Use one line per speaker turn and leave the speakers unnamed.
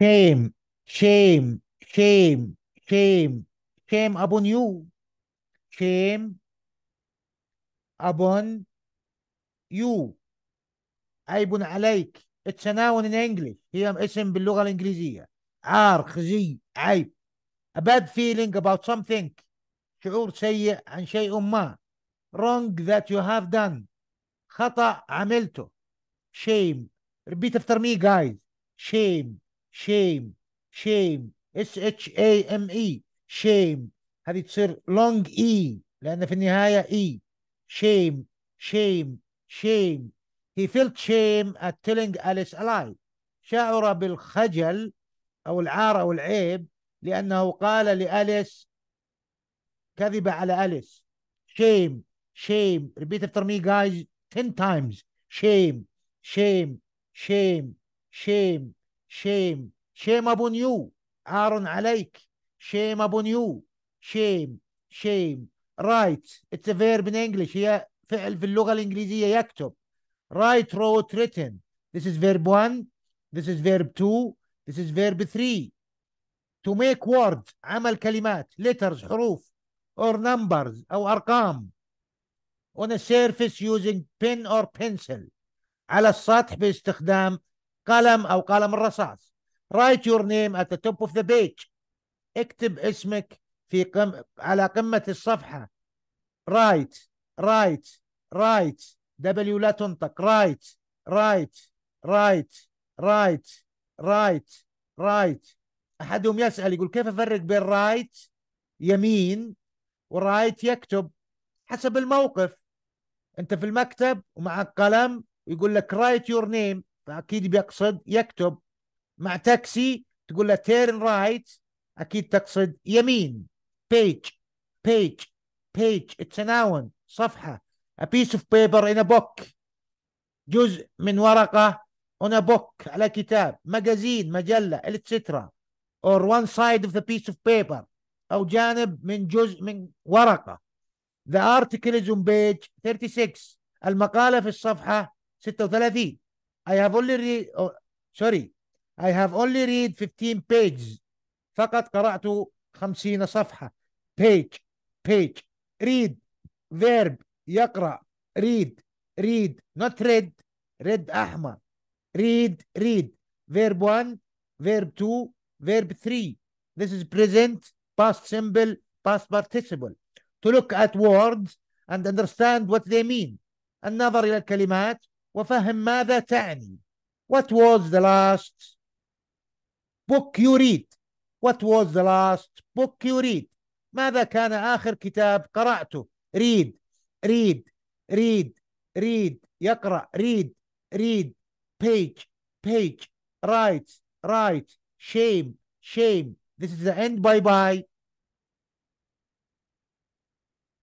shame shame shame shame shame upon you shame upon you عيب عليك It's a noun in English هي اسم باللغة الإنجليزية عار خزي عيب A bad feeling about something شعور سيء عن شيء ما Wrong that you have done خطأ عملته Shame Repeat after me guys Shame شيم شيم اس اتش اي ام اي شيم هذه تصير لونج اي e، لان في النهايه اي شيم شيم شيم he felt shame at telling اليس الاي شعر بالخجل أو العار أو العيب لأنه قال لأليس كذب على أليس شيم شيم ريبيت افتر مي جايز 10 تايمز شيم شيم شيم شيم شيم شيم ابون يو ارون عليك شيم ابون يو شيم شيم رايت اتس فيرب ان انجلش هي فعل في اللغه الانجليزيه يكتب رايت روت ريتن ذيس از فيرب 1 ذيس از فيرب 2 ذيس از فيرب 3 تو ميك وورد عمل كلمات ليترز حروف اور نمبرز او ارقام on a surface using pen or pencil على السطح باستخدام قلم او قلم الرصاص write your name at the top of the page اكتب اسمك في قم... على قمة الصفحة رايت رايت رايت دبليو لا تنطق رايت رايت رايت رايت رايت رايت أحدهم يسأل يقول كيف أفرق بين رايت يمين ورايت يكتب حسب الموقف أنت في المكتب ومعك قلم ويقول لك رايت يور نيم فاكيد بيقصد يكتب مع تاكسي تقول له تيرن رايت اكيد تقصد يمين بيج بيج بيج اتس ناون صفحه a piece of paper in a book جزء من ورقه on a book على كتاب مجازين مجله اتسترا or one side of the piece of paper او جانب من جزء من ورقه the article is on page 36 المقاله في الصفحه 36 I have only read oh, sorry I have only read 15 pages فقط قرأت 50 صفحة page page read verb يقرأ read read not read. Read, أحمر read read verb 1 verb 2 verb 3 this is present past simple past participle to look at words and understand what they mean النظر إلى الكلمات وفهم ماذا تعني What was the last book you read What was the last book you read ماذا كان آخر كتاب قرأته read read read read يقرأ read read page page write write shame shame this is the end bye bye